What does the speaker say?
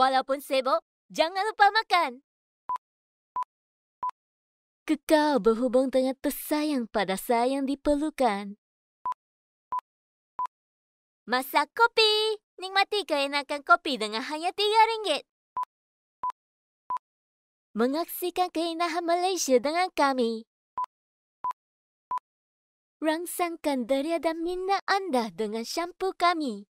Walaupun sibuk, jangan lupa makan. Kekal berhubung dengan tersayang pada saya yang diperlukan. Masak kopi. Nikmati keenakan kopi dengan hanya tiga ringgit. Mengaksikan keindahan Malaysia dengan kami. Rangsangkan deria dan minat anda dengan syampu kami.